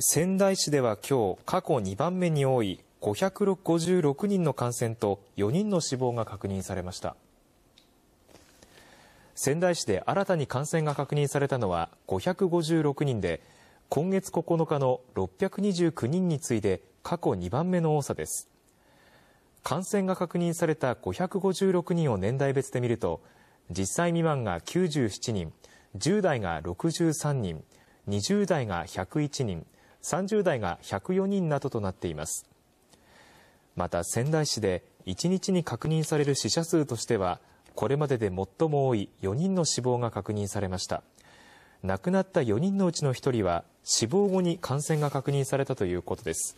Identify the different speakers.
Speaker 1: 仙台市では今日過去2番目に多い556人の感染と4人の死亡が確認されました仙台市で新たに感染が確認されたのは556人で今月9日の629人に次いで過去2番目の多さです感染が確認された556人を年代別で見ると10歳未満が97人10代が63人20代が101人30代が104人などとなっています。また仙台市で1日に確認される死者数としては、これまでで最も多い4人の死亡が確認されました。亡くなった4人のうちの1人は、死亡後に感染が確認されたということです。